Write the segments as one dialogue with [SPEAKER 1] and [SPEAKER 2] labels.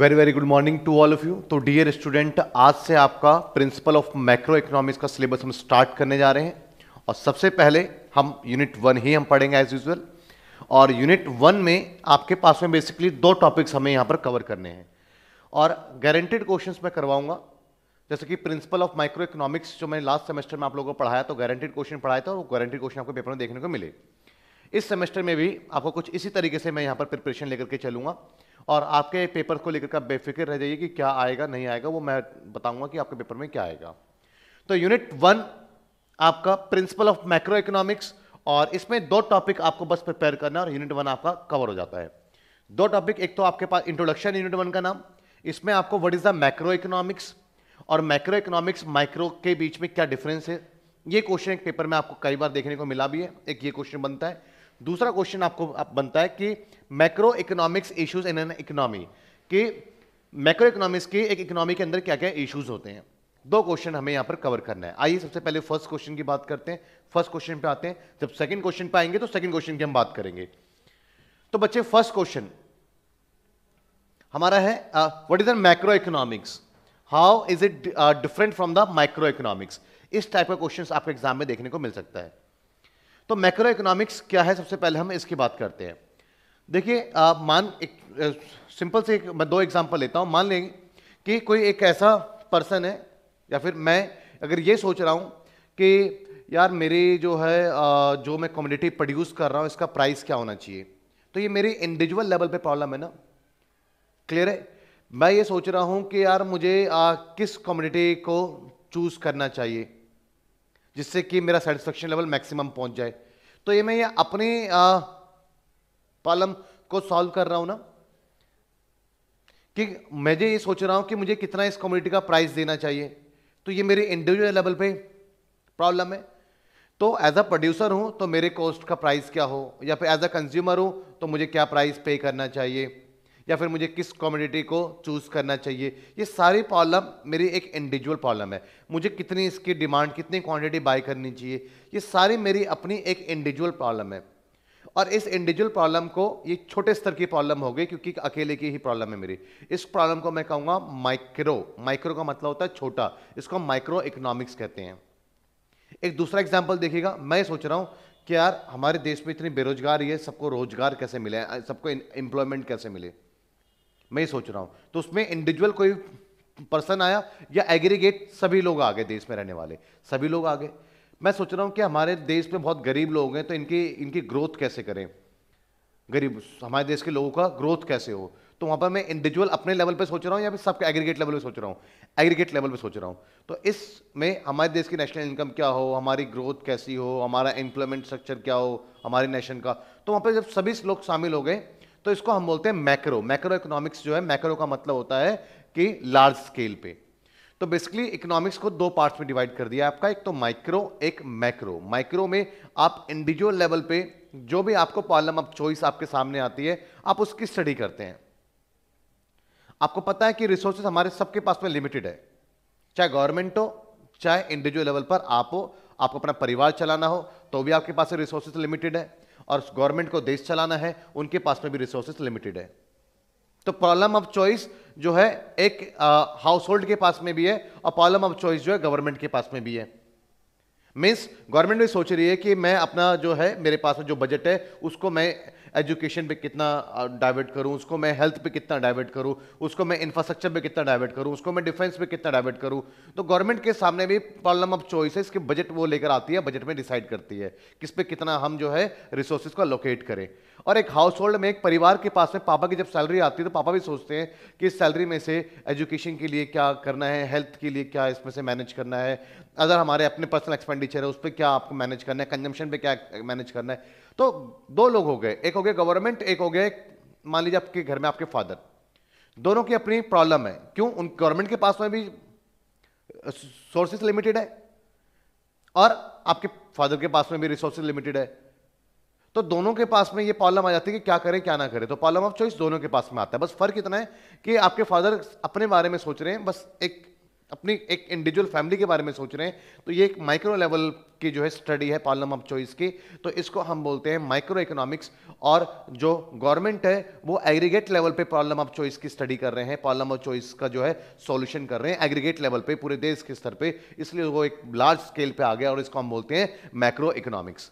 [SPEAKER 1] Very very good morning to all of you तो dear student आज से आपका प्रिंसिपल ऑफ मैक्रो इकोनॉमिक्स का सिलेबस हम स्टार्ट करने जा रहे हैं और सबसे पहले हम यूनिट वन ही हम पढ़ेंगे एज यूजल और यूनिट वन में आपके पास में बेसिकली दो टॉपिक्स हमें यहाँ पर कवर करने हैं और गारंटेड क्वेश्चन मैं करवाऊंगा जैसे कि प्रिंसिपल ऑफ माइक्रो इकोनॉमिक्स जो मैंने लास्ट सेमेस्टर में आप लोगों को पढ़ाया तो गारंटेड क्वेश्चन पढ़ाया था और गारंटेड क्वेश्चन आपको पेपर में देखने को मिले इस सेमेस्टर में भी आपको कुछ इसी तरीके से मैं यहाँ पर प्रिपरेशन लेकर के चलूंगा और आपके पेपर को लेकर का बेफिक्र रह जाइए कि क्या आएगा नहीं आएगा वो मैं बताऊंगा कि आपके पेपर में क्या आएगा तो यूनिट वन आपका प्रिंसिपल ऑफ मैक्रो इकोनॉमिक्स और इसमें दो टॉपिक आपको बस प्रिपेयर करना और यूनिट वन आपका कवर हो जाता है दो टॉपिक एक तो आपके पास इंट्रोडक्शन यूनिट वन का नाम इसमें आपको what is the macro economics और मैक्रो इकोनॉमिक्स माइक्रो के बीच में क्या डिफरेंस है ये क्वेश्चन एक पेपर में आपको कई बार देखने को मिला भी है एक ये क्वेश्चन बनता है दूसरा क्वेश्चन आपको आप बनता है कि macro economics issues in an economy कि मैक्रो इकोनॉमिक्स के एक इकोनॉमी के अंदर क्या क्या इश्यूज होते हैं दो क्वेश्चन हमें यहां पर कवर करना है आइए सबसे पहले फर्स्ट क्वेश्चन की बात करते हैं फर्स्ट क्वेश्चन पे आते हैं जब सेकंड क्वेश्चन पे आएंगे तो सेकंड क्वेश्चन की हम बात करेंगे तो बच्चे फर्स्ट क्वेश्चन हमारा है what is the macro economics how is it different from the micro economics इस टाइप का क्वेश्चन आपको एग्जाम में देखने को मिल सकता है तो मैक्रो इकोनॉमिक्स क्या है सबसे पहले हम इसकी बात करते हैं देखिए मान एक सिंपल से एक, मैं दो एग्जांपल लेता हूँ मान लें कि कोई एक ऐसा पर्सन है या फिर मैं अगर ये सोच रहा हूँ कि यार मेरी जो है जो मैं कम्युनिटी प्रोड्यूस कर रहा हूँ इसका प्राइस क्या होना चाहिए तो ये मेरी इंडिविजुअल लेवल पे प्रॉब्लम है ना क्लियर है मैं ये सोच रहा हूँ कि यार मुझे आ, किस कम्युनिटी को चूज़ करना चाहिए जिससे कि मेरा सेटिस्फेक्शन लेवल मैक्सिमम पहुंच जाए तो ये मैं ये अपने प्रॉब्लम को सॉल्व कर रहा हूं ना कि मैं ये सोच रहा हूं कि मुझे कितना इस कम्युनिटी का प्राइस देना चाहिए तो ये मेरे इंडिविजुअल लेवल पे प्रॉब्लम है तो एज अ प्रोड्यूसर हूं तो मेरे कॉस्ट का प्राइस क्या हो या फिर एज अ कंज्यूमर हूं तो मुझे क्या प्राइस पे करना चाहिए या फिर मुझे किस कम्युनिटी को चूज़ करना चाहिए ये सारी प्रॉब्लम मेरी एक इंडिविजुअल प्रॉब्लम है मुझे कितनी इसकी डिमांड कितनी क्वांटिटी बाय करनी चाहिए ये सारी मेरी अपनी एक इंडिविजुअल प्रॉब्लम है और इस इंडिविजुअल प्रॉब्लम को ये छोटे स्तर की प्रॉब्लम हो गई क्योंकि अकेले की ही प्रॉब्लम है मेरी इस प्रॉब्लम को मैं कहूँगा माइक्रो माइक्रो का मतलब होता है छोटा इसको हम माइक्रो इकोनॉमिक्स कहते हैं एक दूसरा एग्जाम्पल देखिएगा मैं सोच रहा हूँ कि यार हमारे देश में इतनी बेरोजगारी है सबको रोजगार कैसे मिले सबको एम्प्लॉयमेंट कैसे मिले मैं सोच रहा हूँ तो उसमें इंडिविजुअल कोई पर्सन आया या एग्रीगेट सभी लोग आ गए देश में रहने वाले सभी लोग आ गए मैं सोच रहा हूँ कि हमारे देश में बहुत गरीब लोग हैं तो इनकी इनकी ग्रोथ कैसे करें गरीब हमारे देश के लोगों का ग्रोथ कैसे हो तो वहाँ पर मैं इंडिविजुअल अपने लेवल पर सोच रहा हूँ या फिर सबके एग्रीगेट लेवल पर सोच रहा हूँ एग्रीगेट लेवल पर सोच रहा हूँ तो इसमें हमारे देश की नेशनल इनकम क्या हो हमारी ग्रोथ कैसी हो हमारा इंप्लॉयमेंट स्ट्रक्चर क्या हो हमारे नेशन का तो वहाँ पर जब सभी लोग शामिल हो गए तो इसको हम बोलते हैं मैक्रो मैक्रो इकोनॉमिक्स जो है मैक्रो का मतलब होता है कि लार्ज स्केल पे तो बेसिकली इकोनॉमिक्स को दो पार्ट्स में डिवाइड कर दिया आपका एक तो माइक्रो एक मैक्रो माइक्रो में आप इंडिविजुअल लेवल पे जो भी आपको प्रॉब्लम ऑफ चॉइस आपके सामने आती है आप उसकी स्टडी करते हैं आपको पता है कि रिसोर्सेस हमारे सबके पास में लिमिटेड है चाहे गवर्नमेंट हो चाहे इंडिविजुअल लेवल पर आप हो आपको अपना परिवार चलाना हो तो भी आपके पास रिसोर्सेज लिमिटेड है और गवर्नमेंट को देश चलाना है उनके पास में भी रिसोर्सेस लिमिटेड है तो प्रॉब्लम ऑफ चॉइस जो है एक हाउस होल्ड के पास में भी है और प्रॉब्लम ऑफ चॉइस जो है गवर्नमेंट के पास में भी है मीन्स गवर्नमेंट भी सोच रही है कि मैं अपना जो है मेरे पास जो बजट है उसको मैं एजुकेशन पे कितना डाइवर्ट करूं उसको मैं हेल्थ पे कितना डाइवर्ट करूं उसको मैं इंफ्रास्ट्रक्चर पे कितना डाइवर्ट करूं उसको मैं डिफेंस पे कितना डाइवर्ट करूं तो गवर्नमेंट के सामने भी प्रॉब्लम ऑफ चॉइस है इसके बजट वो लेकर आती है बजट में डिसाइड करती है किस पे कितना हम जो है रिसोर्सेज को अलोकेट करें और एक हाउस होल्ड में एक परिवार के पास में पापा की जब सैलरी आती है तो पापा भी सोचते हैं कि इस सैलरी में से एजुकेशन के लिए क्या करना है हेल्थ के लिए क्या इसमें से मैनेज करना है अगर हमारे अपने पर्सनल एक्सपेंडिचर है उस पर क्या आपको मैनेज करना है कंजम्पशन पे क्या मैनेज करना है तो दो लोग हो गए एक हो गए गवर्नमेंट एक हो गए मान लीजिए आपके घर में आपके फादर दोनों की अपनी प्रॉब्लम है क्यों उन गवर्नमेंट के पास में भी सोर्सेस लिमिटेड है और आपके फादर के पास में भी रिसोर्सेज लिमिटेड है तो दोनों के पास में ये प्रॉब्लम आ जाती है कि क्या करें क्या ना करें तो प्रॉब्लम ऑफ चॉइस दोनों के पास में आता है बस फर्क इतना है कि आपके फादर अपने बारे में सोच रहे हैं बस एक अपनी एक इंडिविजुअल फैमिली के बारे में सोच रहे हैं तो ये एक माइक्रो लेवल की जो है स्टडी है प्रॉब्लम ऑफ चॉइस की तो इसको हम बोलते हैं माइक्रो इकोनॉमिक्स और जो गवर्नमेंट है वो एग्रीगेट लेवल पे प्रॉब्लम ऑफ चॉइस की स्टडी कर रहे हैं प्रॉब्लम ऑफ चॉइस का जो है सॉल्यूशन कर रहे हैं एग्रीगेट लेवल पे पूरे देश के स्तर पे इसलिए वो एक लार्ज स्केल पे आ गया और इसको हम बोलते हैं माइक्रो इकोनॉमिक्स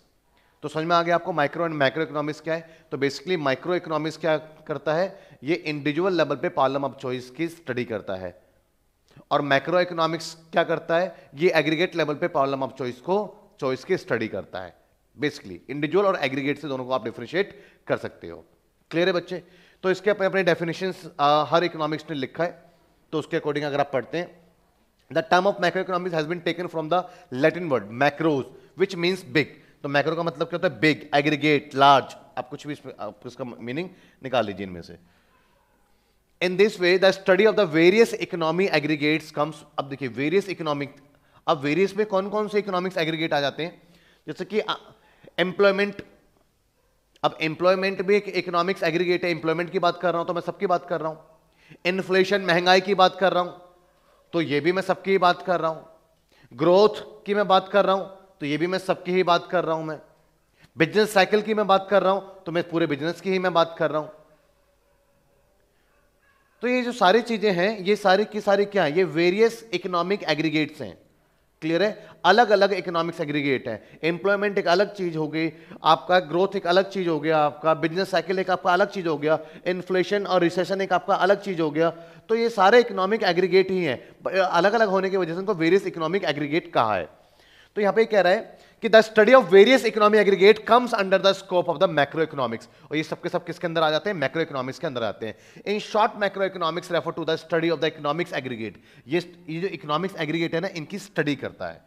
[SPEAKER 1] तो समझ में आ गया आपको माइक्रो एंड माइक्रो इकोनॉमिक्स क्या है तो बेसिकली माइक्रो इकोनॉमिक्स क्या करता है ये इंडिविजुअल लेवल पे प्रॉब्लम ऑफ चॉइस की स्टडी करता है और माइक्रो इकोनॉमिक्स क्या करता है ये एग्रीगेट लेवल पे प्रॉब्लम ऑफ चॉइस को चॉइस की स्टडी करता है बेसिकली इंडिविजुअल और एग्रीगेट से दोनों को आप डिफ्रेंशिएट कर सकते हो क्लियर है बच्चे तो इसके अपने अपने डेफिनेशन हर इकोनॉमिक्स ने लिखा है तो उसके अकॉर्डिंग अगर आप पढ़ते हैं the term of micro economics has been taken from the Latin word macros which means big तो मैक्रो का मतलब क्या होता है बिग एग्रीगेट लार्ज आप कुछ भी आप इसका मीनिंग निकाल लीजिए इनमें से in this way the study of the various economy aggregates comes अब देखिए वेरियस इकोनॉमिक अब वेरियस में कौन कौन से इकोनॉमिक्स एग्रीगेट आ जाते हैं जैसे कि एम्प्लॉयमेंट अब एम्प्लॉयमेंट भी एक इकोनॉमिक्स एग्रीगेट है एम्प्लॉयमेंट की बात कर रहा हूं तो मैं सबकी बात कर रहा हूं इन्फ्लेशन महंगाई की बात कर रहा हूं तो ये भी मैं सबकी बात कर रहा हूं ग्रोथ की मैं बात कर रहा हूं तो ये भी मैं सबकी ही बात कर रहा हूं मैं बिजनेस साइकिल की मैं बात कर रहा हूं तो मैं पूरे बिजनेस की ही मैं बात कर रहा हूं तो ये जो सारी चीजें हैं ये सारी की सारी क्या है ये वेरियस इकोनॉमिक एग्रीगेट्स हैं क्लियर है अलग अलग इकोनॉमिक्स एग्रीगेट है एम्प्लॉयमेंट एक अलग चीज हो गई आपका ग्रोथ एक अलग चीज हो गया आपका बिजनेस साइकिल एक आपका अलग चीज हो गया इन्फ्लेशन और रिसेशन एक आपका अलग चीज हो गया तो ये सारे इकोनॉमिक एग्रीगेट ही हैं अलग अलग होने की वजह से उनको वेरियस इकोनॉमिक एग्रीगेट कहा है तो यहां पे कह रहा है कि the study of various economy aggregate comes under the scope of the macro economics और ये सबके सब किसके अंदर आ जाते हैं मैक्रो इकोनॉमिक्स के अंदर आते हैं in short macro economics refer to the study of the economics aggregate ये ये जो इकोनॉमिक्स एग्रीगेट है ना इनकी स्टडी करता है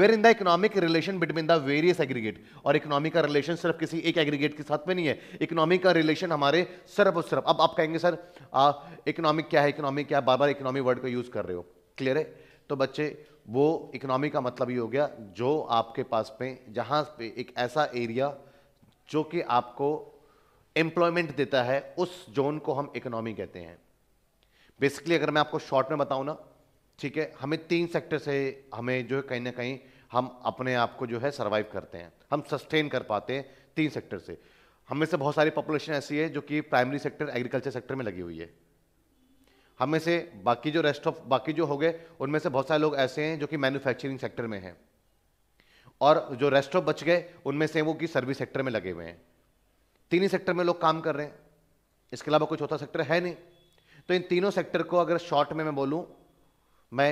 [SPEAKER 1] where in the economic relation between the various aggregate और इकोनॉमी का रिलेशन सिर्फ किसी एक एग्रीगेट के साथ में नहीं है इकोनॉमी का रिलेशन हमारे सिर्फ और सिर्फ अब आप कहेंगे सर इकोनॉमिक क्या है इकोनॉमिक क्या है बार बार इकोनॉमी वर्ड को यूज कर रहे हो क्लियर है तो बच्चे वो इकोनॉमी का मतलब ही हो गया जो आपके पास में जहाँ पे एक ऐसा एरिया जो कि आपको एम्प्लॉयमेंट देता है उस जोन को हम इकोनॉमी कहते हैं बेसिकली अगर मैं आपको शॉर्ट में बताऊँ ना ठीक है हमें तीन सेक्टर से हमें जो है कहीं ना कहीं हम अपने आप को जो है सर्वाइव करते हैं हम सस्टेन कर पाते हैं तीन सेक्टर से हमें से बहुत सारी पॉपुलेशन ऐसी है जो कि प्राइमरी सेक्टर एग्रीकल्चर सेक्टर में लगी हुई है हमें से बाकी जो रेस्ट ऑफ बाकी जो हो गए उनमें से बहुत सारे लोग ऐसे हैं जो कि मैन्युफैक्चरिंग सेक्टर में हैं और जो रेस्ट ऑफ बच गए उनमें से वो कि सर्विस सेक्टर में लगे हुए हैं तीन ही सेक्टर में लोग काम कर रहे हैं इसके अलावा कोई चौथा सेक्टर है नहीं तो इन तीनों सेक्टर को अगर शॉर्ट में मैं बोलूँ मैं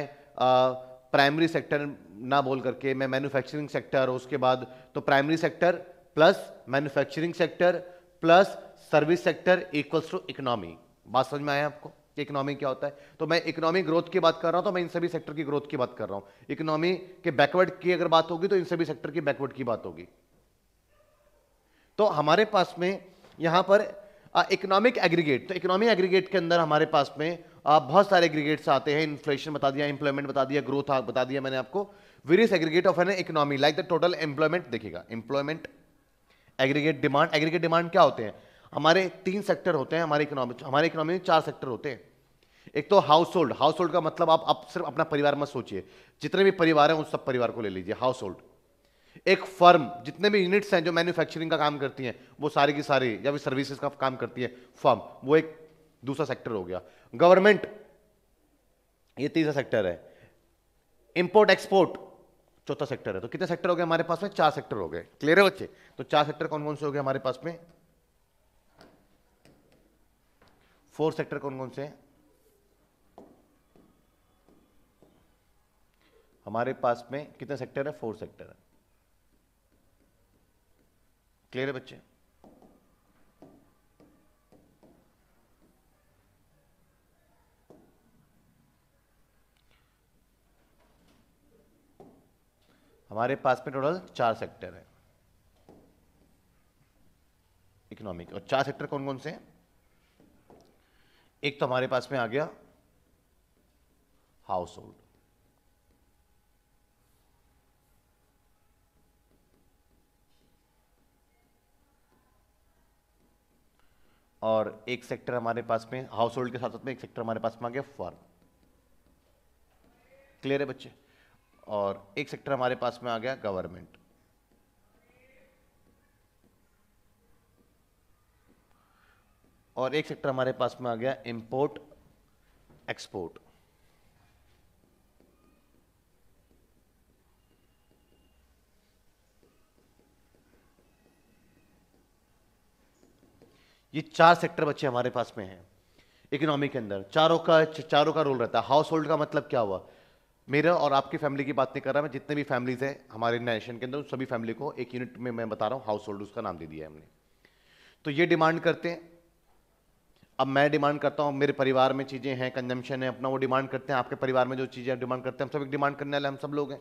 [SPEAKER 1] प्राइमरी सेक्टर ना बोल करके मैं मैन्युफैक्चरिंग सेक्टर उसके बाद तो primary sector plus manufacturing sector plus service sector equals to economy बात समझ में आया आपको कि इकोनॉमी क्या होता है तो मैं इकोनॉमी ग्रोथ की बात कर रहा हूं तो मैं इन सभी सेक्टर की ग्रोथ की बात कर रहा हूं इकोनॉमी के बैकवर्ड की अगर बात होगी तो इन सभी सेक्टर की बैकवर्ड की बात होगी तो हमारे पास में यहां पर इकोनॉमिक एग्रीगेट तो इकोनॉमिक एग्रीगेट के अंदर हमारे पास में आ, बहुत सारे एग्रीगेट्स आते हैं इन्फ्लेशन बता दिया इंप्लॉयमेंट बता दिया ग्रोथ बता दिया मैंने आपको various aggregate of an economy like the total employment देखिएगा employment aggregate demand aggregate demand क्या होते हैं हमारे तीन सेक्टर होते हैं हमारे इकोनॉमी हमारे इकोनॉमी में चार सेक्टर होते हैं एक तो हाउस होल्ड हाउस होल्ड का मतलब आप आप सिर्फ अपना परिवार मत सोचिए जितने भी परिवार हैं उन सब परिवार को ले लीजिए हाउस होल्ड एक फर्म जितने भी यूनिट्स हैं जो मैन्युफैक्चरिंग का काम करती हैं वो सारी की सारी या फिर सर्विसेज का काम करती है फर्म वो एक दूसरा सेक्टर हो गया गवर्नमेंट ये तीसरा सेक्टर है इंपोर्ट एक्सपोर्ट चौथा सेक्टर है तो कितने सेक्टर हो गए हमारे पास में चार सेक्टर हो गए क्लियर है बच्चे तो चार सेक्टर कौन कौन से हो गए हमारे पास में फोर सेक्टर कौन कौन से हैं हमारे पास में कितने सेक्टर है फोर सेक्टर है क्लियर है बच्चे हमारे पास में टोटल चार सेक्टर है इकोनॉमिक और चार सेक्टर कौन कौन से हैं एक तो हमारे पास में आ गया हाउस होल्ड और एक सेक्टर हमारे पास में हाउस होल्ड के साथ साथ में एक सेक्टर हमारे पास में आ गया फार्म क्लियर है बच्चे और एक सेक्टर हमारे पास में आ गया गवर्नमेंट और एक सेक्टर हमारे पास में आ गया इंपोर्ट एक्सपोर्ट ये चार सेक्टर बच्चे हमारे पास में हैं इकोनॉमी के अंदर चारों का चारों का रोल रहता है हाउस होल्ड का मतलब क्या हुआ मेरा और आपकी फैमिली की बात नहीं कर रहा मैं जितने भी फैमिलीज हैं हमारे नेशन के अंदर सभी फैमिली को एक यूनिट में मैं बता रहा हूं हाउस होल्ड उसका नाम दे दिया है हमने तो ये डिमांड करते हैं अब मैं डिमांड करता हूँ मेरे परिवार में चीज़ें हैं कंजम्पशन है अपना वो डिमांड करते हैं आपके परिवार में जो चीज़ें डिमांड करते हैं हम सब एक डिमांड करने वाले हम सब लोग हैं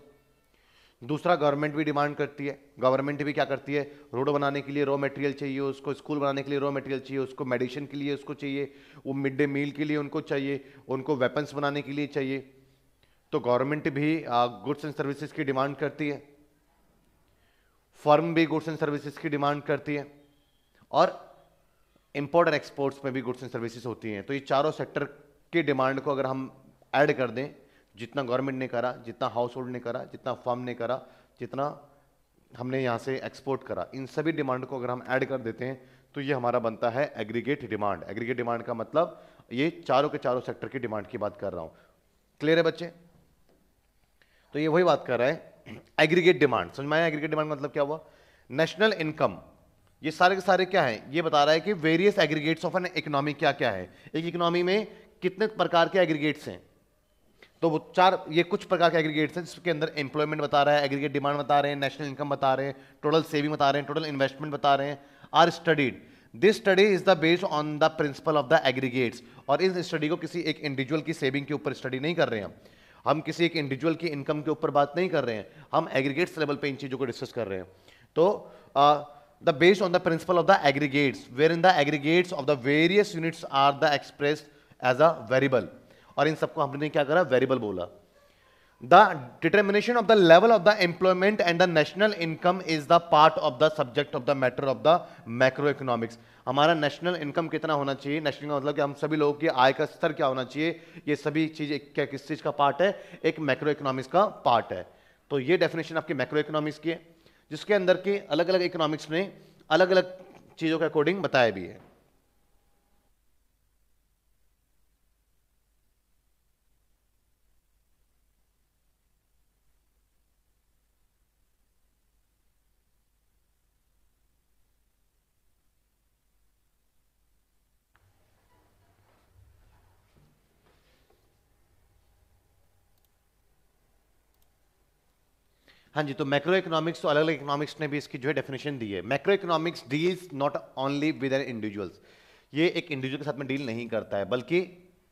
[SPEAKER 1] दूसरा गवर्नमेंट भी डिमांड करती है गवर्नमेंट भी क्या करती है रोड बनाने के लिए रॉ मटेरियल चाहिए उसको स्कूल बनाने के लिए रॉ मटेरियल चाहिए उसको मेडिसिन के लिए उसको चाहिए वो मिड डे मील के लिए उनको चाहिए उनको वेपन्स बनाने के लिए चाहिए तो गवर्नमेंट भी गुड्स एंड सर्विसेज की डिमांड करती है फर्म भी गुड्स एंड सर्विसेज की डिमांड करती है और इम्पोर्ट और एक्सपोर्ट्स में भी गुड्स एंड सर्विसेज होती हैं तो ये चारों सेक्टर की डिमांड को अगर हम ऐड कर दें जितना गवर्नमेंट ने करा जितना हाउस होल्ड ने करा जितना फर्म ने करा जितना हमने यहाँ से एक्सपोर्ट करा इन सभी डिमांड को अगर हम ऐड कर देते हैं तो ये हमारा बनता है एग्रीगेट डिमांड एग्रीगेट डिमांड का मतलब ये चारों के चारों सेक्टर की डिमांड की बात कर रहा हूँ क्लियर है बच्चे तो ये वही बात कर रहा है एग्रीगेट डिमांड समझ में आया एग्रीगेट डिमांड मतलब क्या हुआ नेशनल इनकम ये सारे के सारे क्या है ये बता रहा है कि various aggregates of an economy क्या क्या है एक इकोनॉमी में कितने प्रकार के एग्रीगेट्स हैं तो वो चार ये कुछ प्रकार के एग्रीगेट्स हैं जिसके अंदर एम्प्लॉयमेंट बता रहा है एग्रीगेट डिमांड बता रहे हैं नेशनल इनकम बता रहे हैं टोटल सेविंग बता रहे हैं टोटल इन्वेस्टमेंट बता रहे हैं are studied this study is the based on the principle of the aggregates और इस स्टडी को किसी एक इंडिविजुअल की सेविंग के ऊपर स्टडी नहीं कर रहे हैं हम किसी एक इंडिविजुअल की इनकम के ऊपर बात नहीं कर रहे हैं हम एग्रीगेट्स लेवल पर इन चीज़ों को डिस्कस कर रहे हैं तो the based on the principle of the aggregates wherein the aggregates of the various units are the expressed as a variable और इन सबको हमने क्या करा वेरिएबल बोला the determination of the level of the employment and the national income is the part of the subject of the matter of the macro economics हमारा national income कितना होना चाहिए नेशनल का मतलब कि हम सभी लोगों की आय का स्तर क्या होना चाहिए ये सभी चीज क्या किस चीज का पार्ट है एक मैक्रो इकोनॉमिक्स का पार्ट है तो ये डेफिनेशन आपकी मैक्रो इकोनॉमिक्स की है जिसके अंदर के अलग अलग इकोनॉमिक्स ने अलग अलग चीज़ों के अकॉर्डिंग बताया भी है हाँ जी तो मैक्रो इकोनॉमिक्स तो अलग अलग इकोनॉमिक्स ने भी इसकी जो है डेफिनेशन दी है macro economics deals not only with an individuals ये एक इंडिविजुअल के साथ में डील नहीं करता है बल्कि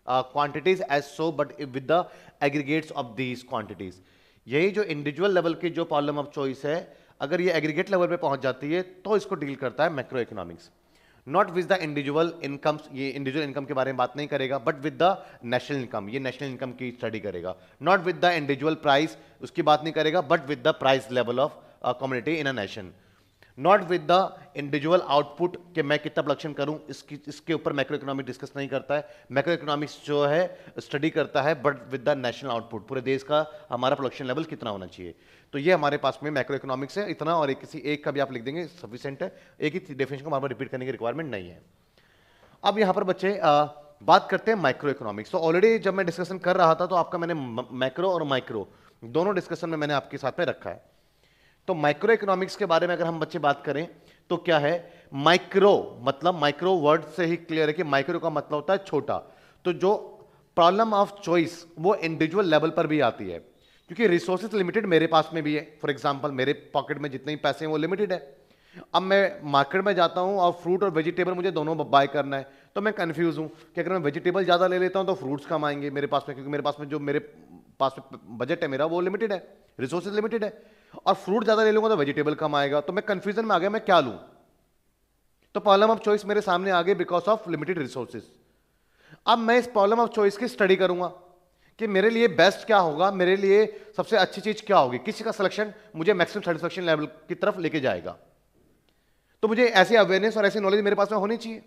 [SPEAKER 1] quantities as so but with the aggregates of these quantities यही जो इंडिविजुअल लेवल की जो प्रॉब्लम ऑफ चॉइस है अगर ये एग्रीगेट लेवल पे पहुंच जाती है तो इसको डील करता है macro economics not with the individual income ये इंडिविजुअल इनकम के बारे में बात नहीं करेगा but with the national income ये नेशनल इनकम की स्टडी करेगा not with the individual price उसकी बात नहीं करेगा but with the price level of community in a nation not with the individual output कि मैं कितना प्रोडक्शन करूं इसकी इसके ऊपर मैक्रो इकोनॉमिक डिस्कस नहीं करता है मैक्रो इकोनॉमिक्स जो है स्टडी करता है but with the national output पूरे देश का हमारा प्रोडक्शन लेवल कितना होना चाहिए तो ये हमारे पास में मैक्रो इकोनॉमिक्स है इतना और एक किसी एक का भी आप लिख देंगे सफिशेंट है एक ही डेफिनेशन को हमारे रिपीट करने की रिक्वायरमेंट नहीं है अब यहाँ पर बच्चे आ, बात करते हैं माइक्रो इकोनॉमिक्स तो ऑलरेडी जब मैं डिस्कशन कर रहा था तो आपका मैंने मैक्रो और माइक्रो दोनों डिस्कशन में मैंने आपके साथ में रखा है तो माइक्रो इकोनॉमिक्स के बारे में अगर हम बच्चे बात करें तो क्या है माइक्रो मतलब माइक्रो वर्ड से ही क्लियर है कि माइक्रो का मतलब होता है छोटा तो जो प्रॉब्लम ऑफ चॉइस वो इंडिविजुअल लेवल पर भी आती है क्योंकि रिसोर्सेज लिमिटेड मेरे पास में भी है फॉर एग्जाम्पल मेरे पॉकेट में जितने ही पैसे हैं वो लिमिटेड है अब मैं मार्केट में जाता हूं और फ्रूट और वेजिटेबल मुझे दोनों बाय करना है तो मैं कंफ्यूज हूँ कि अगर मैं वेजिटेबल ज़्यादा ले लेता हूँ तो फ्रूट्स कम आएंगे मेरे पास में क्योंकि मेरे पास में जो मेरे पास में बजट है मेरा वो लिमिटेड है रिसोर्सेज लिमिटेड है और फ्रूट ज़्यादा ले लूंगा तो वेजिटेबल कम आएगा तो मैं कंफ्यूजन में आ गया मैं क्या लूँ तो प्रॉब्लम ऑफ चॉइस मेरे सामने आ गई बिकॉज ऑफ लिमिटेड रिसोर्सेज अब मैं इस प्रॉब्लम ऑफ चॉइस की स्टडी करूंगा कि मेरे लिए बेस्ट क्या होगा मेरे लिए सबसे अच्छी चीज़ क्या होगी किसी का सिलेक्शन मुझे मैक्सिमम सेटिस्फेक्शन लेवल की तरफ लेके जाएगा तो मुझे ऐसी अवेयरनेस और ऐसी नॉलेज मेरे पास में होनी चाहिए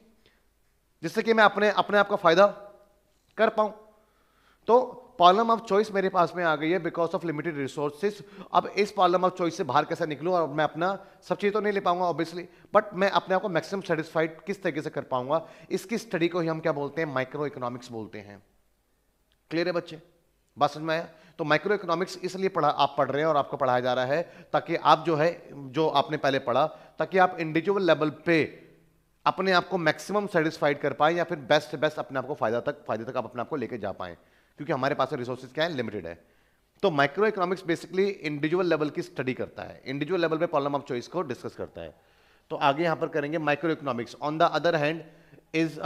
[SPEAKER 1] जिससे कि मैं अपने अपने आप का फ़ायदा कर पाऊं तो पॉलम ऑफ चॉइस मेरे पास में आ गई है बिकॉज ऑफ लिमिटेड रिसोर्सेज अब इस पॉलम ऑफ चॉइस से बाहर कैसे निकलूँ और मैं अपना सब चीज़ तो नहीं ले पाऊंगा ऑब्वियसली बट मैं अपने आप को मैक्सिमम सेटिस्फाइड किस तरीके से कर पाऊंगा इसकी स्टडी को ही हम क्या बोलते हैं माइक्रो इकोनॉमिक्स बोलते हैं क्लियर है बच्चे बात समझ में आया तो माइक्रो इकोनॉमिक्स इसलिए पढ़ा आप पढ़ रहे हैं और आपको पढ़ाया जा रहा है ताकि आप जो है जो आपने पहले पढ़ा ताकि आप इंडिविजुअल लेवल पे अपने आप को मैक्सिमम सेटिस्फाइड कर पाए या फिर बेस्ट से बेस्ट अपने आप को फायदा तक फायदे तक आप अपने आप को लेके जा पाएं क्योंकि हमारे पास रिसोर्सेज क्या है लिमिटेड है तो micro economics basically individual level की स्टडी करता है इंडिविजुअल लेवल पे प्रॉब्लम ऑफ चॉइस को डिस्कस करता है तो आगे यहां पर करेंगे micro economics on the other hand is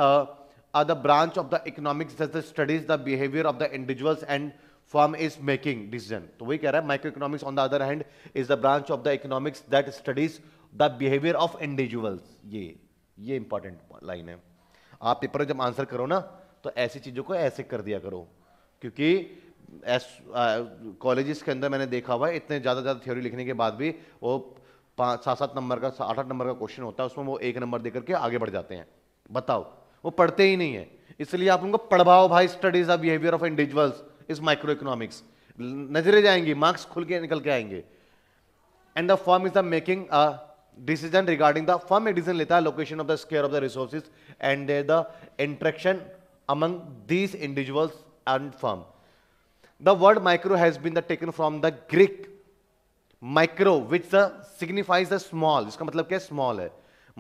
[SPEAKER 1] the branch of the economics the studies the behaviour of the individuals and form is making decision तो वही कह रहा है micro economics on the other hand is the branch of the economics that studies the behaviour of individuals ये ये important line है आप paper जब आंसर करो ना तो ऐसी चीज़ों को ऐसे कर दिया करो क्योंकि एस कॉलेजेस के अंदर मैंने देखा हुआ है इतने ज़्यादा ज़्यादा थ्योरी लिखने के बाद भी वो पाँच सात सात नंबर का आठ आठ नंबर का क्वेश्चन होता है उसमें वो एक नंबर दे करके आगे बढ़ जाते हैं बताओ वो पढ़ते ही नहीं है इसलिए आप उनको पढ़वाओ भाई studies of behaviour of individuals इस माइक्रो इकोनॉमिक्स नजरे जाएंगी मार्क्स खुल के निकल के आएंगे and the form is the making decision regarding the form एक डिसीजन लेता है location of the scarce of the resources and the interaction among these individuals and firm. The word micro has been the, taken from the Greek micro, which the signifies the small. इसका मतलब क्या small है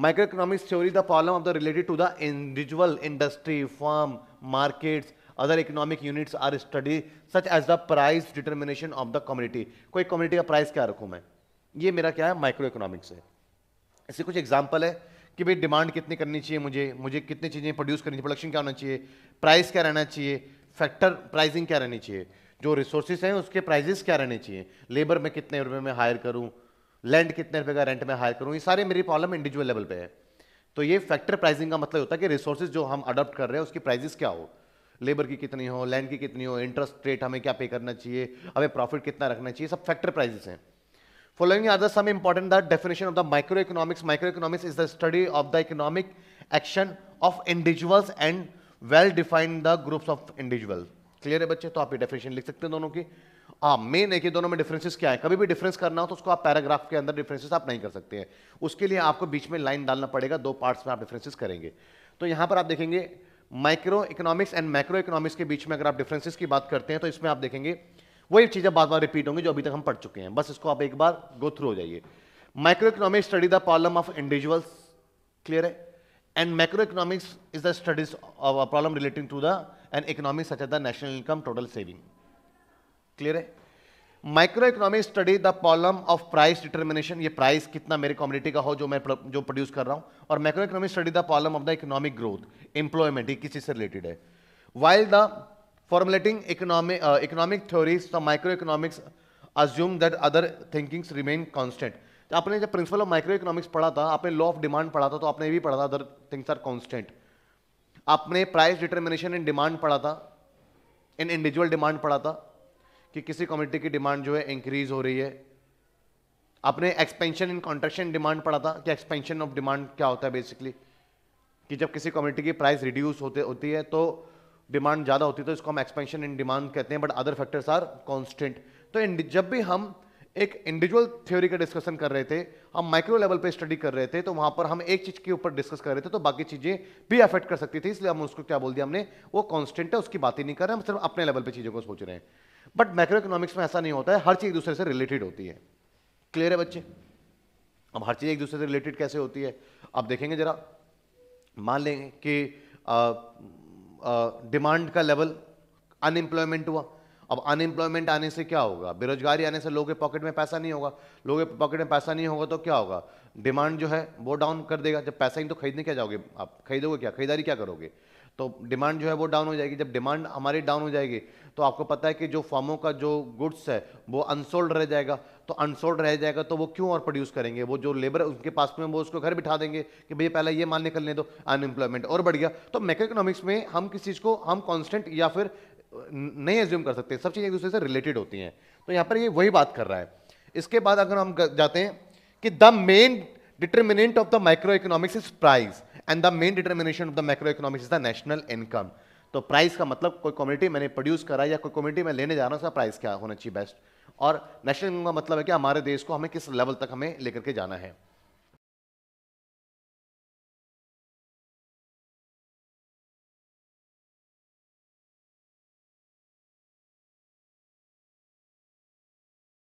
[SPEAKER 1] Microeconomics theory the problem of the related to the individual, industry, firm, markets. Markets other economic units are study such as the price determination of the community कोई community का price क्या रखूँ मैं ये मेरा क्या है माइक्रो इकोनॉमिक्स है ऐसे कुछ एग्जाम्पल है कि भाई डिमांड कितनी करनी चाहिए मुझे मुझे कितनी चीज़ें प्रोड्यूस करनी चाहिए प्रोडक्शन क्या होना चाहिए प्राइस क्या रहना चाहिए फैक्टर प्राइसिंग क्या रहनी चाहिए जो रिसोर्सेज हैं उसके प्राइजेस क्या रहने चाहिए लेबर में कितने रुपए में हायर करूँ लैंड कितने रुपए का रेंट में हायर करूँ ये सारे मेरी प्रॉब्लम इंडिविजुअल लेवल पे है तो ये फैक्टर प्राइसिंग का मतलब होता है कि रिसोर्सेज जो हम अडोप्ट कर रहे हैं उसकी प्राइजेस क्या हो लेबर की कितनी हो लैंड की कितनी हो इंटरेस्ट रेट हमें क्या पे करना चाहिए हमें प्रॉफिट कितना रखना चाहिए सब फैक्टर प्राइजेस हैं following the some important that definition of the micro economics micro economics is the study of the economic action of individuals and well defined the groups of individual clear है बच्चे तो आप ये definition लिख सकते हैं दोनों की हाँ मेन है कि दोनों में डिफरेंसेस क्या है कभी भी डिफरेंस करना हो तो उसको आप पैराग्राफ के अंदर डिफरेंसेस आप नहीं कर सकते हैं उसके लिए आपको बीच में लाइन डालना पड़ेगा दो पार्ट्स में आप डिफरेंसेस करेंगे तो यहां पर आप देखेंगे micro economics and macro economics के बीच में अगर आप डिफरेंसेस की बात करते हैं तो इसमें आप देखेंगे वही चीज़ें बार बार रिपीट होंगी जो अभी तक हम पढ़ चुके हैं बस इसको आप एक बार गो थ्रू हो जाइए micro economics study the problem of individuals clear है and macro economics is the studies of a problem relating to the and economics such as the national income total saving clear micro economic study the problem of price determination ये price कितना मेरे community का हो जो मैं जो produce कर रहा हूं और micro economic study the problem of the economic growth employment ये किस चीज से रिलेटेड है while the formulating economic economic micro economics assume that other thinkings remain constant तो आपने जब प्रिंसिपल ऑफ माइक्रो इकोनॉमिक्स पढ़ा था आपने लॉ ऑफ डिमांड पढ़ा था तो आपने ये भी पढ़ा था अदर थिंग्स आर कॉन्स्टेंट आपने प्राइस डिटर्मिनेशन इन डिमांड पढ़ा था इन इंडिविजुअल डिमांड पढ़ा था कि किसी कम्युनिटी की डिमांड जो है इंक्रीज हो रही है आपने एक्सपेंशन इन कॉन्ट्रेक्शन डिमांड पढ़ा था कि एक्सपेंशन ऑफ डिमांड क्या होता है बेसिकली कि जब किसी कम्युनिटी की प्राइस रिड्यूस होते होती है तो डिमांड ज़्यादा होती है तो इसको हम एक्सपेंशन इन डिमांड कहते हैं but other factors are constant तो जब भी हम एक इंडिविजुअल थ्योरी का डिस्कशन कर रहे थे हम माइक्रो लेवल पे स्टडी कर रहे थे तो वहां पर हम एक चीज के ऊपर डिस्कस कर रहे थे तो बाकी चीजें भी अफेक्ट कर सकती थी इसलिए हम उसको क्या बोल दिया हमने वो कॉन्स्टेंट है उसकी बात ही नहीं कर रहे हम सिर्फ अपने लेवल पर चीजों को सोच रहे हैं बट माइक्रो इकोनॉमिक्स में ऐसा नहीं होता है हर चीज एक दूसरे से रिलेटेड होती है क्लियर है बच्चे अब हर चीज एक दूसरे से रिलेटेड कैसे होती है आप देखेंगे जरा मान लेंगे कि डिमांड का लेवल अनएम्प्लॉयमेंट हुआ अब अनएम्प्लॉयमेंट आने से क्या होगा बेरोजगारी आने से लोगों के पॉकेट में पैसा नहीं होगा लोगों के पॉकेट में पैसा नहीं होगा तो क्या होगा डिमांड जो है वो डाउन कर देगा जब पैसा ही तो खरीदने क्या जाओगे आप खरीदोगे क्या खरीदारी क्या करोगे तो डिमांड जो है वो डाउन हो जाएगी जब डिमांड हमारी डाउन हो जाएगी तो आपको पता है कि जो फार्मों का जो गुड्स है वो अनसोल्ड रह जाएगा तो अनसोल्ड रह जाएगा तो वो क्यों और प्रोड्यूस करेंगे वो जो लेबर उनके पास में वो उसको घर बिठा देंगे कि भैया पहले ये माल निकलने दो अनएम्प्लॉयमेंट और बढ़ गया तो मैक्रो इकोनॉमिक्स में हम किस चीज़ को हम कॉन्स्टेंट या फिर नहीं एज्यूम कर सकते सब चीज़ें एक दूसरे से रिलेटेड होती हैं तो यहाँ पर ये वही बात कर रहा है इसके बाद अगर हम जाते हैं कि the main determinant of the micro economics is price and the main determination of the micro economics is the national income तो प्राइस का मतलब कोई कम्युनिटी मैंने प्रोड्यूस करा या कोई कम्युनिटी मैं लेने जा रहा हूँ उसका प्राइस क्या होना चाहिए बेस्ट और नेशनल इनकम का मतलब है कि हमारे देश को हमें किस लेवल तक हमें लेकर के जाना है